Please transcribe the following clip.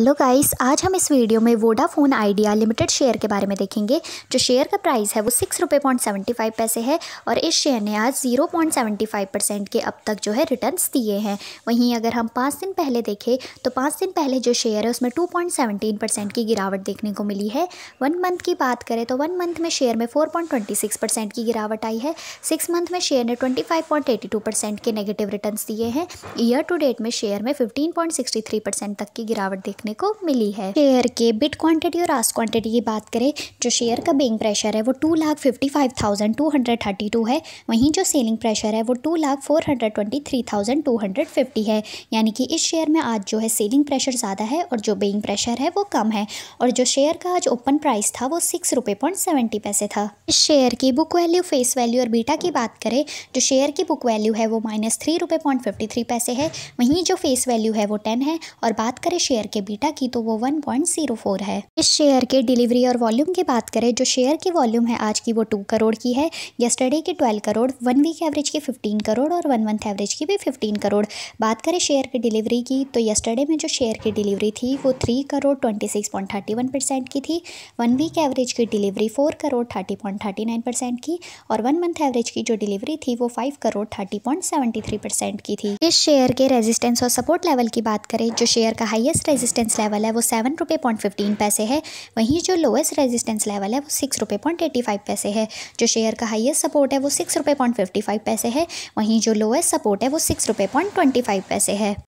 hello guys आज हम इस वीडियो में वोडाफोन आइडिया लिमिटेड शेयर के बारे में देखेंगे जो शेयर का प्राइस है वो सिक्स रुपये पॉइंट सेवेंटी फाइव पैसे है और इस शेयर ने आज zero point seventy five percent के अब तक जो है रिटर्न्स दिए हैं वहीं अगर हम पाँच दिन पहले देखें तो पाँच दिन पहले जो शेयर है उसमें टू पॉइंट सेवेंटीन परसेंट की गिरावट देखने को मिली है वन मंथ की बात करें तो वन मंथ में शेयर में four point twenty six percent की गिरावट आई है सिक्स मंथ में शेयर ने twenty five point two percent के नेगेटिव रिटर्न दिए हैं ईयर टू डेट में शेयर में fifteen point sixty three percent तक की गिरावट देखने देखने को मिली है शेयर के बिट क्वांटिटी और आस क्वांटिटी की बात करें जो शेयर का बेइंग प्रेशर है वो two lakh fifty five thousand two hundred thirty two है वहीं जो सेलिंग प्रेशर है वो two lakh four hundred twenty three thousand two hundred fifty है यानी कि इस शेयर में आज जो है सेलिंग प्रेशर ज़्यादा है और जो बेइंग प्रेशर है वो कम है और जो शेयर का आज ओपन प्राइस था वो सिक्स रुपये पॉइंट सेवेंटी पैसे था इस शेयर की बुक वैल्यू फेस वैल्यू और बीटा की बात करें जो शेयर की बुक वैल्यू है वो माइनस थ्री रुपये पॉइंट फिफ्टी थ्री पैसे है वहीं जो फेस वैल्यू है वो टेन है और बात करें शेयर के बीटा मेटा की तो वो 1.04 है इस शेयर के डिलीवरी और वॉल्यूम की बात करें जो शेयर की वॉल्यूम है आज की वो टू करोड़ की है यस्टरडे की twelve crore one week average की फिफ्टीन करोड़ और वन मंथ एवरेज की भी फिफ्टीन करोड़ बात करें शेयर की डिलीवरी की तो यस्टरडे में जो शेयर की डिलीवरी थी वो three crore twenty thirty one percent की थी वन वीक एवरेज की delivery four crore thirty point thirty nine percent की और वन मंथ एवरेज की जो डिलीवरी थी वो five crore thirty point seventy three percent की थी इस शेयर के रेजिस्टेंस और सपोर्ट लेवल की बात करें जो शेयर का हाइएस्ट रेजिस्टेंस रेजिस्टेंस लेवल है वो सेवन रुपये पॉइंट फिफ्टीन पैसे है वहीं जो लोएस्ट रेजिस्टेंस लेवल है वो सिक्स रुपये पॉइंट एटी फाइव पैसे है जो शेयर का हाइएस्ट सपोर्ट है वो सिक्स रुपये पॉइंट फिफ्टी फाइव पैसे है वहीं जो लोएस्ट सपोर्ट है वो सिक्स रुपये पॉइंट ट्वेंटी फाइव पैसे है